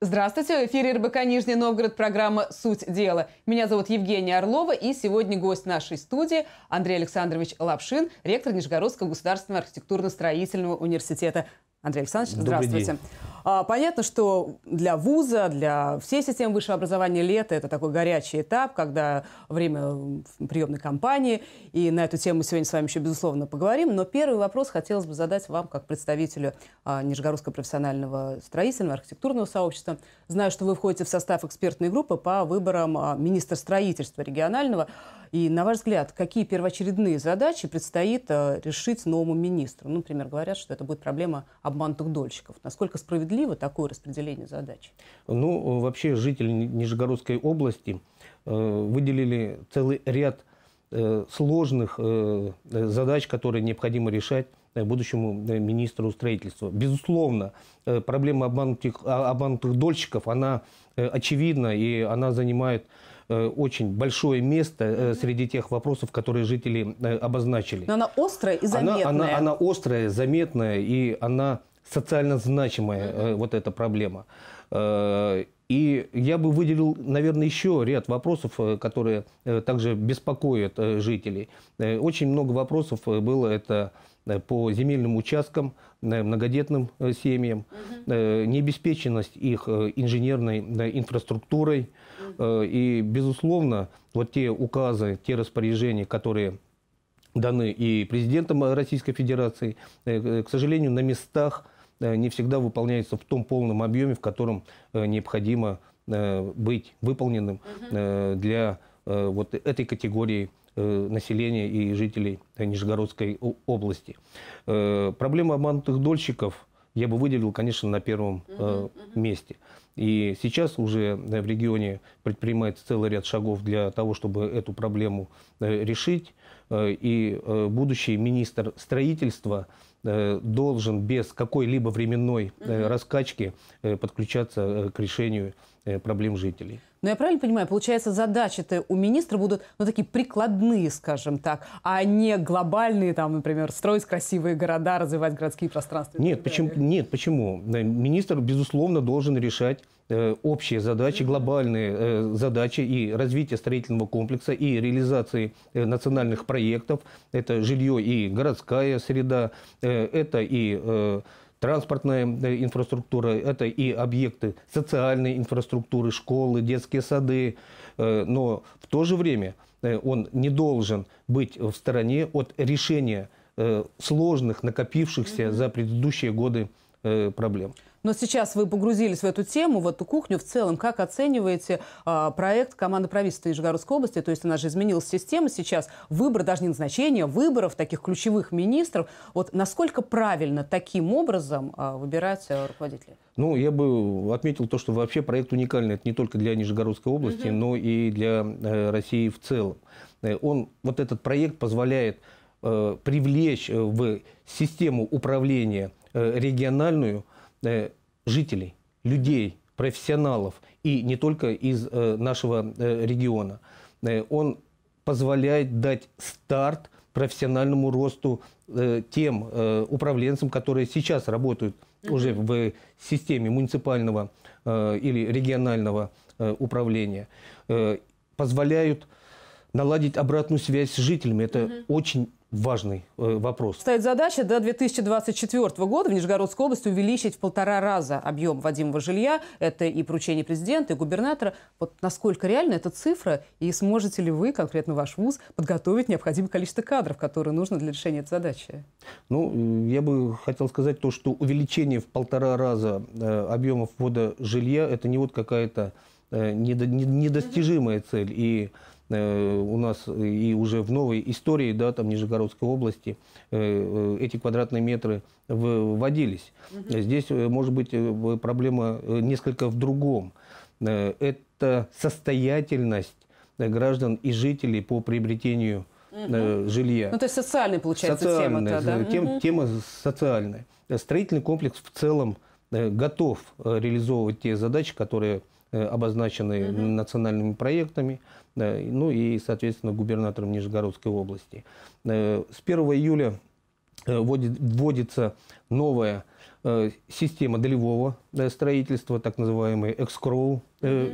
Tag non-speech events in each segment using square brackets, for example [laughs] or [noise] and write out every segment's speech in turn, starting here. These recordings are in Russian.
Здравствуйте, в эфире РБК «Нижний Новгород» программа «Суть дела». Меня зовут Евгения Орлова, и сегодня гость нашей студии Андрей Александрович Лапшин, ректор Нижегородского государственного архитектурно-строительного университета. Андрей Александрович, здравствуйте. день. А, понятно, что для вуза, для всей системы высшего образования лето – это такой горячий этап, когда время приемной кампании, и на эту тему сегодня с вами еще, безусловно, поговорим. Но первый вопрос хотелось бы задать вам, как представителю а, Нижегородского профессионального строительного архитектурного сообщества. Знаю, что вы входите в состав экспертной группы по выборам а, министра строительства регионального. И, на ваш взгляд, какие первоочередные задачи предстоит э, решить новому министру? Ну, например, говорят, что это будет проблема обманутых дольщиков. Насколько справедливо такое распределение задач? Ну, вообще жители Нижегородской области э, выделили целый ряд э, сложных задач, которые необходимо решать будущему министру строительства. Безусловно, проблема обманутых, а, обманутых дольщиков, она очевидна, и она занимает Э, очень большое место э, среди тех вопросов, которые жители э, обозначили. Но она острая и заметная. Она, она, она острая, заметная и она социально значимая, вот эта проблема. И я бы выделил, наверное, еще ряд вопросов, которые также беспокоят жителей. Очень много вопросов было это Э, по земельным участкам, э, многодетным э, семьям, угу. необеспеченность их инженерной инфраструктурой. Угу. И, безусловно, вот те указы, те распоряжения, которые даны и президентом Российской Федерации, к сожалению, на местах не всегда выполняются в том полном объеме, в котором необходимо быть выполненным угу. для вот этой категории Э, населения и жителей Нижегородской области. Э, Проблема обманутых дольщиков я бы выделил, конечно, на первом э, месте. И сейчас уже в регионе предпринимается целый ряд шагов для того, чтобы эту проблему решить. И будущий министр строительства должен без какой-либо временной раскачки подключаться к решению Э, проблем жителей. Но ну, я правильно понимаю, получается, задачи-то у министра будут, ну, такие прикладные, скажем так, а не глобальные, там, например, строить красивые города, развивать городские пространства? Нет, почему, нет почему? Министр, безусловно, должен решать э, общие задачи, глобальные э, задачи и развитие строительного комплекса, и реализации национальных проектов. Это жилье и городская среда, это и транспортная э, инфраструктура, это и объекты социальной инфраструктуры, школы, детские сады. Э, но в то же время э, он не должен быть в стороне от решения сложных, накопившихся за предыдущие годы проблем. Но сейчас вы погрузились в эту тему, в эту кухню в целом. Как оцениваете э, проект команды правительства Нижегородской области? То есть она же изменилась система сейчас. Выбор, даже не назначение, выборов таких ключевых министров. Вот насколько правильно таким образом э, выбирать э, руководителей? Ну, я бы отметил то, что вообще проект уникальный. Это не только для Нижегородской области, угу. но и для э, России в целом. Э, он, вот этот проект позволяет э, привлечь э, в систему управления региональную Э, жителей, людей, профессионалов и не только из э, нашего э, региона. он позволяет дать старт профессиональному росту тем управленцам, которые сейчас работают уже в системе муниципального или регионального управления, позволяют наладить обратную связь с жителями. Это mm очень важный э, вопрос. Стоит задача до 2024 года в Нижегородской области увеличить в полтора раза объем вводимого жилья. Это и поручение президента, и губернатора. Вот насколько реальна эта цифра, и сможете ли вы, конкретно ваш вуз, подготовить необходимое количество кадров, которые нужно для решения этой задачи? Ну, я бы хотел сказать то, что увеличение в полтора раза э, объемов ввода жилья – это не вот какая-то э, недо, недостижимая цель. И Э, у нас э, и уже в новой истории, да, там Нижегородской области э, эти квадратные метры вводились. Здесь может быть проблема несколько в другом. Это состоятельность граждан и жителей по приобретению угу. жилья. Ну, то есть социальная, получается, социальная, тема. Да? Тем, угу. Тема социальная. Строительный комплекс в целом готов реализовывать те задачи, которые обозначены угу. национальными проектами. Э, ну и, соответственно, губернатором Нижегородской области. Э, с 1 июля э, вводится новая система долевого строительства, так называемые экскроу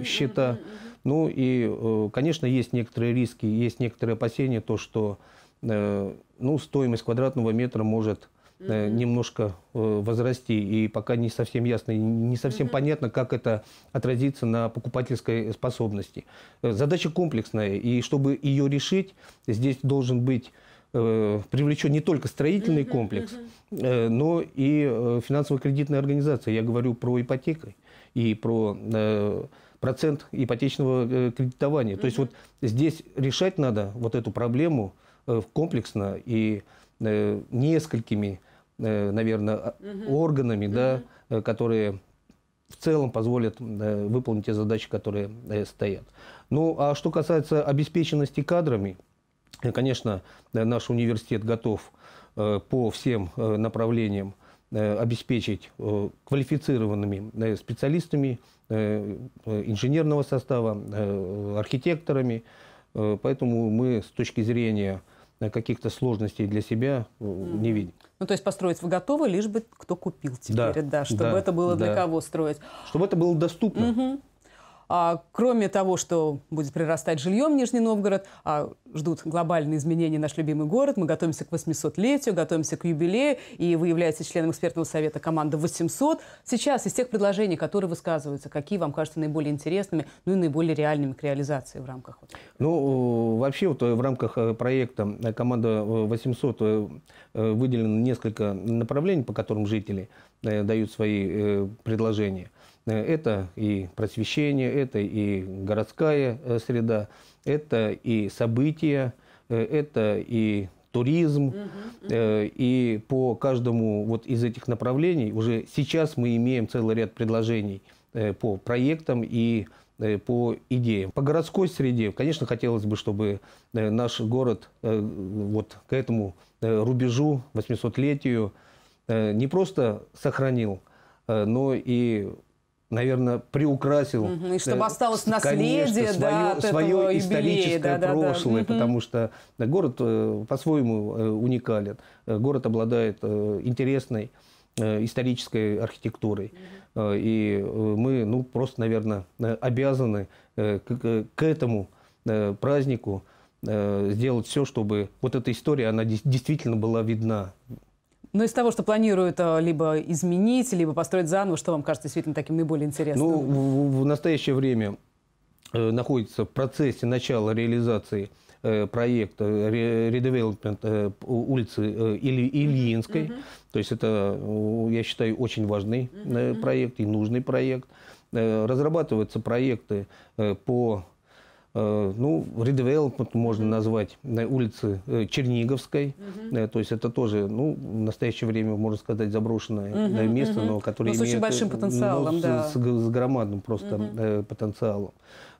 счета. Ну и, конечно, есть некоторые риски, есть некоторые опасения, то, что ну, стоимость квадратного метра может э, немножко э, возрасти, и пока не совсем ясно, не совсем mm понятно, как это отразится на покупательской способности. Э, задача комплексная, и чтобы ее решить, здесь должен быть э, привлечен не только строительный mm комплекс, э, но и э, финансово-кредитная организация. Я говорю про ипотеку и про процент ипотечного кредитования. mm То есть вот здесь решать надо вот эту проблему комплексно и несколькими Э, наверное, угу. А, органами, угу. да, э, которые в целом позволят э, выполнить те задачи, которые стоят. Ну, а что касается обеспеченности кадрами, конечно, наш университет готов по всем направлениям обеспечить квалифицированными специалистами инженерного состава, архитекторами. Поэтому мы с точки зрения каких-то сложностей для себя э, не видим. Ну, то есть построить вы готовы, лишь бы кто купил теперь, да, да чтобы да, это было да. для кого строить. Чтобы это было доступно. Угу. А, кроме того, что будет прирастать жильем Нижний Новгород, а, ждут глобальные изменения наш любимый город. Мы готовимся к 800-летию, готовимся к юбилею, и вы являетесь членом экспертного совета команды 800. Сейчас из тех предложений, которые высказываются, какие вам кажутся наиболее интересными, ну и наиболее реальными к реализации в рамках? Ну, вообще вот э, в рамках э, проекта э, команда 800 выделено несколько направлений, по которым жители дают свои предложения. Э, это и просвещение, это и городская э, среда, это и события, э, это и туризм. Угу, угу. И по каждому вот из этих направлений уже сейчас мы имеем целый ряд предложений по проектам и по идеям. По городской среде, конечно, хотелось бы, чтобы наш город вот к этому рубежу, 800-летию, не просто сохранил, но и наверное, приукрасил. и чтобы э, осталось наследие, конечно, свое, да, свое этого историческое юбилея, да, прошлое, да, да. потому что город э, по-своему э, уникален. Город обладает интересной исторической архитектурой. И мы, ну, просто, наверное, обязаны к, этому празднику сделать все, чтобы вот эта история, она действительно была видна но ну, из того, что планируют э, либо изменить, либо построить заново, что вам кажется действительно таким наиболее интересным? Ну, в, в настоящее время э, находится в процессе начала реализации э, проекта э, редевелопмент улицы Ильинской. Mm -hmm. То есть это, я считаю, очень важный Mm -hmm. проект и нужный проект. Разрабатываются проекты по Э, ну, редевелопмент можно назвать на улице э, Черниговской. Uh -huh. Э, то есть это тоже, ну, в настоящее время, можно сказать, заброшенное uh -huh, место, но ну, которое но с имеет... очень большим ну, потенциалом, ну, да. С, с громадным просто угу. потенциалом.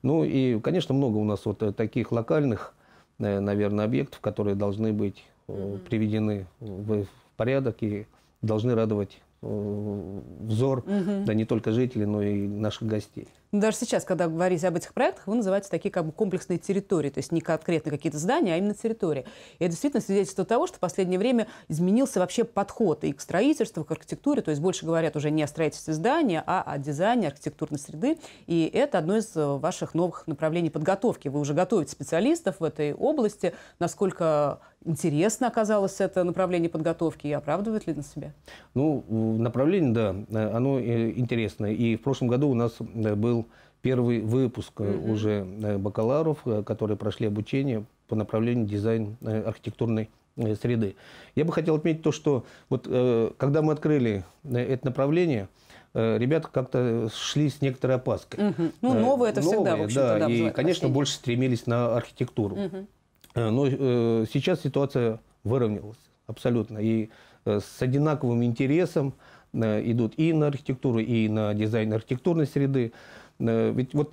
Ну и, конечно, много у нас вот таких локальных, наверное, объектов, которые должны быть угу. приведены в порядок и должны радовать взор, угу. да не только жителей, но и наших гостей. Ну, даже сейчас, когда говорите об этих проектах, вы называете такие как бы комплексные территории, то есть не конкретно какие-то здания, а именно территории. И это действительно свидетельство того, что в последнее время изменился вообще подход и к строительству, и к архитектуре, то есть больше говорят уже не о строительстве здания, а о дизайне архитектурной среды. И это одно из э, ваших новых направлений подготовки. Вы уже готовите специалистов в этой области. Насколько интересно оказалось это направление подготовки и оправдывает ли на себя? Ну, направление, да, э, оно э, интересное. И в прошлом году у нас был первый выпуск Mm -hmm. уже э, бакалавров, э, которые прошли обучение по направлению дизайн архитектурной среды. Я бы хотел отметить то, что вот когда мы открыли это направление, ребята как-то шли с некоторой опаской. Mm -hmm. Ну, новое это новые, всегда, в общем-то, да, да, и, конечно, больше стремились на архитектуру. Mm -hmm. Но сейчас ситуация выровнялась абсолютно. И с одинаковым интересом идут и на архитектуру, и на дизайн архитектурной среды. Э, ведь вот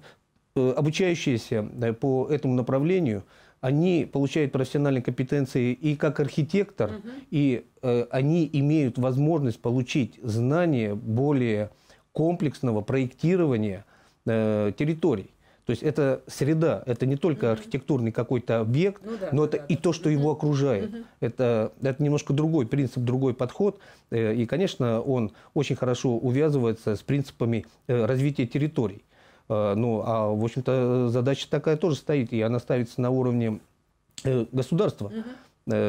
э, обучающиеся э, по этому направлению, они получают профессиональные компетенции и как архитектор, угу. и они имеют возможность получить знания более комплексного проектирования территорий. То есть это среда, это не только архитектурный какой-то объект, ну, да, но ну это да, и да. то, что его окружает. Это, это немножко другой принцип, другой подход. И, конечно, он очень хорошо увязывается с принципами развития территорий. Э, ну, а, в общем-то, задача такая тоже стоит, и она ставится на уровне э, государства. Угу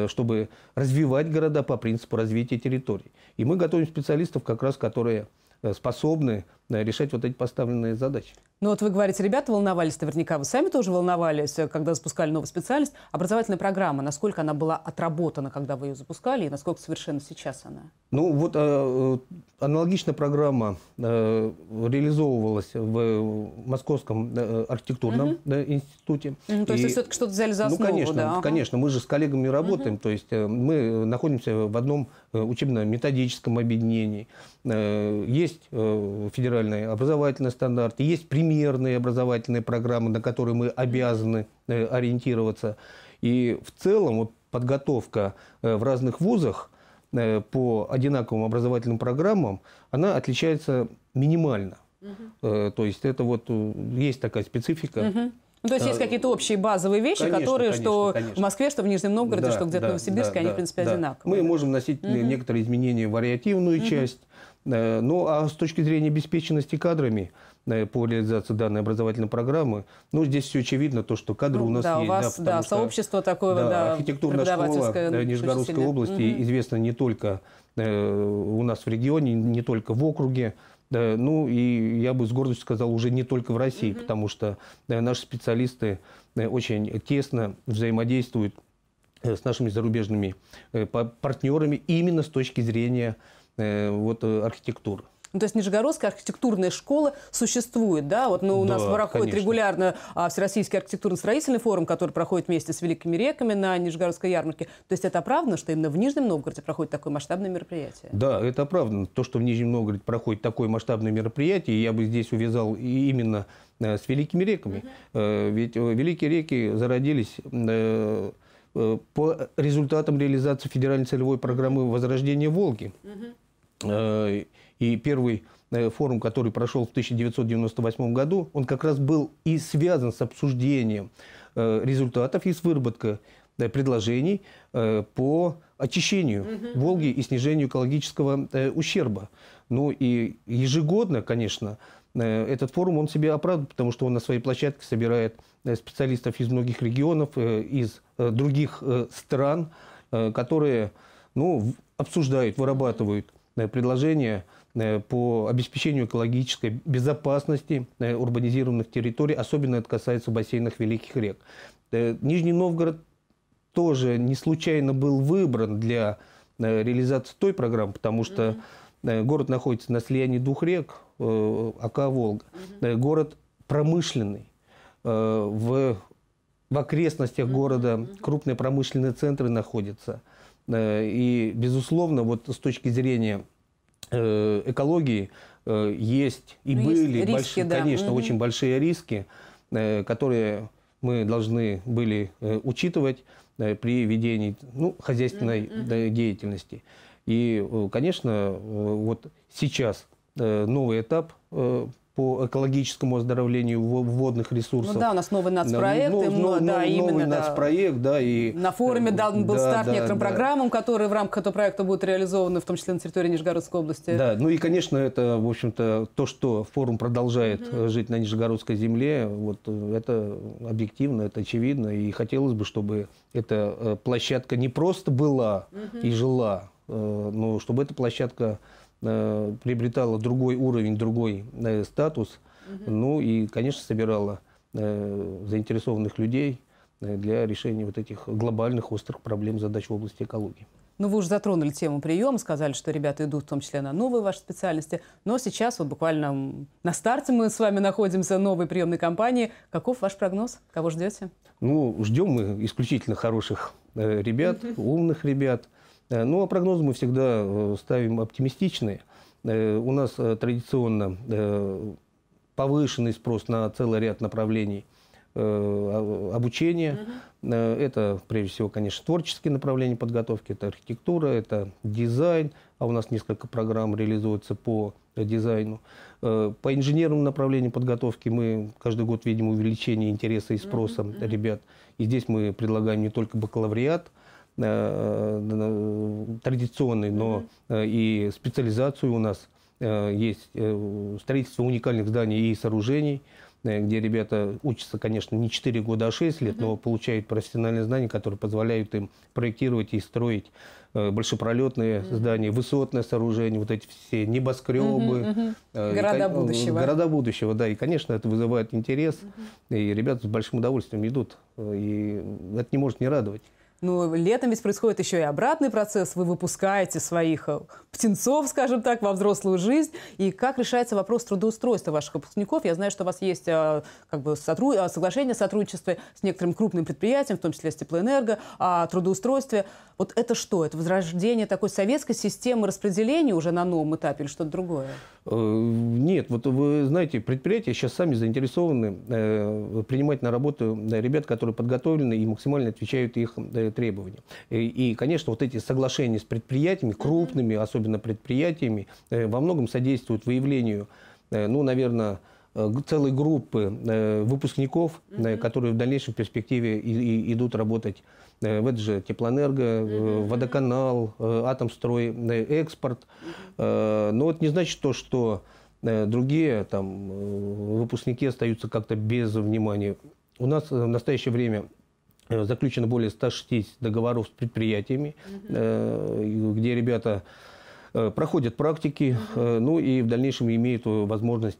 чтобы развивать города по принципу развития территорий. И мы готовим специалистов, как раз, которые способны Э, решать вот эти поставленные задачи. Ну вот вы говорите, ребята волновались наверняка, вы сами тоже волновались, э, когда запускали новую специальность. Образовательная программа, насколько она была отработана, когда вы ее запускали, и насколько совершенно сейчас она? Ну вот э, э аналогичная программа э, реализовывалась в Московском э, архитектурном угу. да, институте. Угу, то есть вы все-таки что-то взяли за ну, основу? Ну конечно, да? Ага. конечно, мы же с коллегами работаем, угу. то есть э, мы находимся в одном учебно-методическом объединении. Э, есть э, федеральный федеральные образовательные стандарты, есть примерные образовательные программы, на которые мы обязаны э, ориентироваться. И в целом вот, подготовка э, в разных вузах э, по одинаковым образовательным программам, она отличается минимально. Угу. То есть это вот есть такая специфика. Угу. Ну, то есть есть какие-то общие базовые вещи, конечно, которые конечно, что конечно. в Москве, что в Нижнем Новгороде, да, что где-то да, в Новосибирске, да, они, да, в принципе, да. одинаковые. Мы можем носить угу. некоторые изменения в вариативную угу. часть, Э, ну, а с точки зрения обеспеченности кадрами э, по реализации данной образовательной программы, ну, здесь все очевидно, то, что кадры ну, у нас да, есть. У вас, да, да что, сообщество такое, да, да архитектурная школа э, ну, Нижегородской области угу. известна не только у нас в регионе, не только в округе, да, ну и я бы с гордостью сказал, уже не только в России, угу. потому что да, наши специалисты очень тесно взаимодействуют с нашими зарубежными партнерами именно с точки зрения Э, вот, э, архитектуры. Ну, то есть Нижегородская архитектурная школа существует, да? Вот, ну, у да, нас проходит конечно. регулярно а, Всероссийский архитектурно-строительный форум, который проходит вместе с Великими реками на Нижегородской ярмарке. То есть это оправдано, что именно в Нижнем Новгороде проходит такое масштабное мероприятие? Да, это оправдано. То, что в Нижнем Новгороде проходит такое масштабное мероприятие, я бы здесь увязал именно э, с Великими реками. Угу. Ведь Великие реки зародились по результатам реализации федеральной целевой программы возрождения Волги. Угу. Э, и первый э, форум, который прошел в 1998 году, он как раз был и связан с обсуждением э, результатов и с выработкой предложений по очищению Волги и снижению экологического ущерба. Ну и ежегодно, конечно, этот форум он себе оправдывает, потому что он на своей площадке собирает специалистов из многих регионов, из других стран, которые ну, обсуждают, вырабатывают предложения э, по обеспечению экологической безопасности э, урбанизированных территорий, особенно это касается бассейнов великих рек. Э, Нижний Новгород тоже не случайно был выбран для реализации той программы, потому что город находится на слиянии двух рек, Ака, Волга. Город промышленный. В, в окрестностях города крупные промышленные центры находятся – Э, и, безусловно, вот с точки зрения э, экологии э, есть и ну, были, есть риски, да. конечно, угу. очень большие риски, которые мы должны были учитывать при ведении ну, хозяйственной угу. деятельности. И, конечно, вот сейчас новый этап по экологическому оздоровлению водных ресурсов. Ну да, у нас новый ну, нацпроект. Ну, ну, да, новый именно, нацпроект, да. да и, на форуме э, дан был да, старт да, некоторым да. программам, которые в рамках этого проекта будут реализованы, в том числе на территории Нижегородской области. Да, ну и, конечно, это, в общем-то, то, что форум продолжает mm-hmm. жить на Нижегородской земле, вот э, это объективно, это очевидно, и хотелось бы, чтобы эта э, площадка не просто была mm-hmm. и жила, но чтобы эта площадка э, приобретала другой уровень, другой э, статус, угу. ну и, конечно, собирала э, заинтересованных людей э, для решения вот этих глобальных острых проблем задач в области экологии. Ну, вы уже затронули тему приема, сказали, что ребята идут в том числе на новые ваши специальности. Но сейчас вот буквально на старте мы с вами находимся новой приемной кампании. Каков ваш прогноз? Кого ждете? Ну, ждем мы исключительно хороших э, ребят, [laughs] умных ребят, Э, ну, а прогнозы мы всегда э, ставим оптимистичные. Э, у нас традиционно повышенный спрос на целый ряд направлений а, обучения. Угу. Это, прежде всего, конечно, творческие направления подготовки, это архитектура, это дизайн, а у нас несколько программ реализуется по дизайну. По инженерному направлению подготовки мы каждый год видим увеличение интереса и спроса угу. ребят. И здесь мы предлагаем не только бакалавриат, Э, э, ну, традиционный, но э, и специализацию у нас есть строительство уникальных зданий и сооружений, где ребята учатся, конечно, не 4 года, а 6 лет, но получают профессиональные знания, которые позволяют им проектировать и строить большепролетные здания, высотные сооружения, вот эти все небоскребы. Города будущего. Города будущего, да. И, конечно, это вызывает интерес. И ребята с большим удовольствием идут. И это не может не радовать. Ну, летом ведь происходит еще и обратный процесс. Вы выпускаете своих э, птенцов, скажем так, во взрослую жизнь. И как решается вопрос трудоустройства ваших выпускников? Я знаю, что у вас есть э, как бы, э, соглашение о сотрудничестве с некоторым крупным предприятием, в том числе с Теплоэнерго, о трудоустройстве. Вот это что? Это возрождение такой советской системы распределения уже на новом этапе или что-то другое? Нет, вот вы знаете, предприятия сейчас сами заинтересованы принимать на работу ребят, которые подготовлены и максимально отвечают их наши требования. И, и, конечно, вот эти соглашения с предприятиями, крупными, особенно предприятиями, э, во многом содействуют выявлению, э, ну, наверное, э, целой группы выпускников, Mm -hmm. которые в дальнейшем перспективе и, и идут работать в это же теплоэнерго, Mm -hmm. водоканал, атомстрой, экспорт. Mm -hmm. Но это не значит то, что другие там, выпускники остаются как-то без внимания. У нас в настоящее время Э, заключено более 160 договоров с предприятиями, угу. где ребята э, проходят практики, угу. ну и в дальнейшем имеют возможность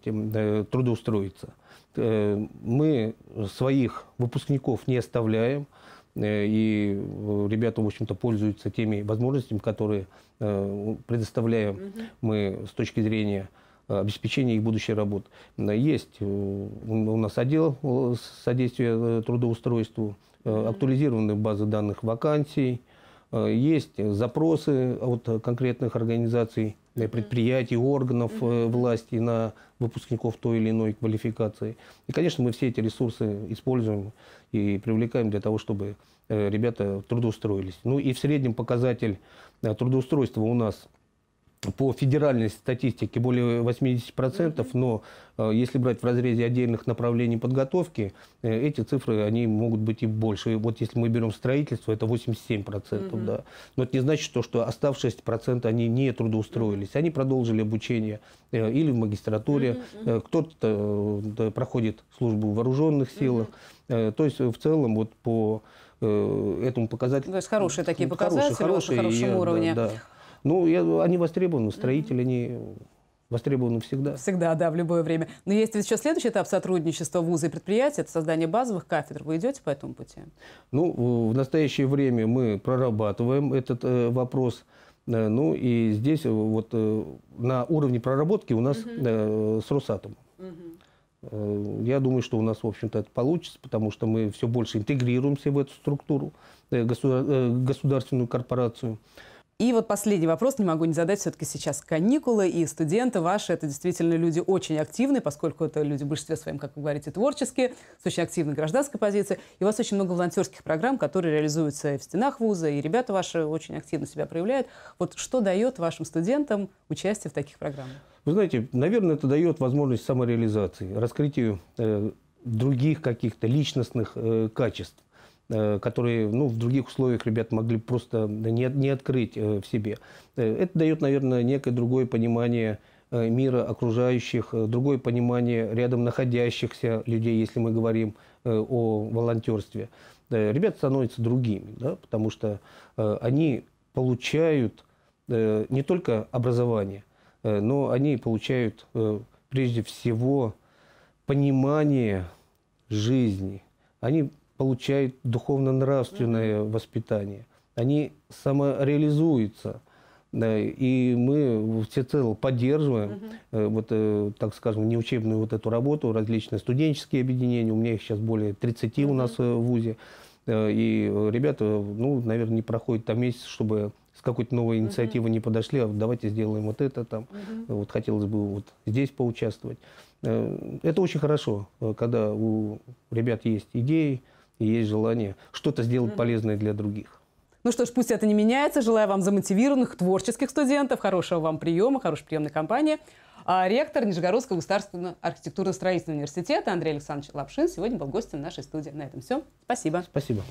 трудоустроиться. Мы своих выпускников не оставляем, и ребята, в общем-то, пользуются теми возможностями, которые предоставляем угу. мы с точки зрения обеспечения их будущей работы. Есть у нас отдел содействия трудоустройству, Э, актуализированы базы данных вакансий, э, есть запросы от конкретных организаций, э, предприятий, органов власти на выпускников той или иной квалификации. И, конечно, мы все эти ресурсы используем и привлекаем для того, чтобы ребята трудоустроились. Ну и в среднем показатель трудоустройства у нас – по федеральной статистике более 80%, процентов, но э, если брать в разрезе отдельных направлений подготовки, э, эти цифры, они могут быть и больше. И вот если мы берем строительство, это 87%. процентов, Да. Но это не значит, то, что оставшиеся проценты, они не трудоустроились. Они продолжили обучение э, или в магистратуре, mm кто-то проходит службу в вооруженных силах. mm То есть в целом вот по этому показателю... То есть хорошие такие показатели, хорошие, хорошие, на хорошем и, уровне. Да, да. Ну, я, они востребованы, строители, они востребованы всегда. Всегда, да, в любое время. Но есть еще следующий этап сотрудничества вуза и предприятия, это создание базовых кафедр. Вы идете по этому пути? Ну, в настоящее время мы прорабатываем этот э, вопрос. Э, ну и здесь э, вот э, на уровне проработки у нас э, с Росатомом. Э, я думаю, что у нас, в общем-то, это получится, потому что мы все больше интегрируемся в эту структуру, государственную корпорацию. И вот последний вопрос не могу не задать. Все-таки сейчас каникулы, и студенты ваши, это действительно люди очень активные, поскольку это люди в большинстве своем, как вы говорите, творческие, с очень активной гражданской позиции. И у вас очень много волонтерских программ, которые реализуются и в стенах вуза, и ребята ваши очень активно себя проявляют. Вот что дает вашим студентам участие в таких программах? Вы знаете, наверное, это дает возможность самореализации, раскрытию э, других каких-то личностных э, качеств. Э, которые ну, в других условиях ребят могли просто не, не открыть э, в себе. Э, это дает, наверное, некое другое понимание мира окружающих, другое понимание рядом находящихся людей, если мы говорим о волонтерстве. Ребята становятся другими, да, потому что они получают не только образование, но они получают прежде всего понимание жизни. Они получают духовно-нравственное воспитание. Они самореализуются. Да, и мы всецело поддерживаем, угу. Uh -huh. вот, э, так скажем, неучебную вот эту работу, различные студенческие объединения. У меня их сейчас более 30 угу. Uh у нас э, в ВУЗе. Э, и ребята, ну, наверное, не проходит там месяц, чтобы с какой-то новой инициативой угу. Uh не подошли, а давайте сделаем вот это там. Угу. Вот хотелось бы вот здесь поучаствовать. Это очень хорошо, когда у ребят есть идеи, и есть желание что-то сделать полезное для других. Ну что ж, пусть это не меняется. Желаю вам замотивированных, творческих студентов, хорошего вам приема, хорошей приемной кампании. А ректор Нижегородского государственного архитектурно-строительного университета Андрей Александрович Лапшин сегодня был гостем нашей студии. На этом все. Спасибо. Спасибо.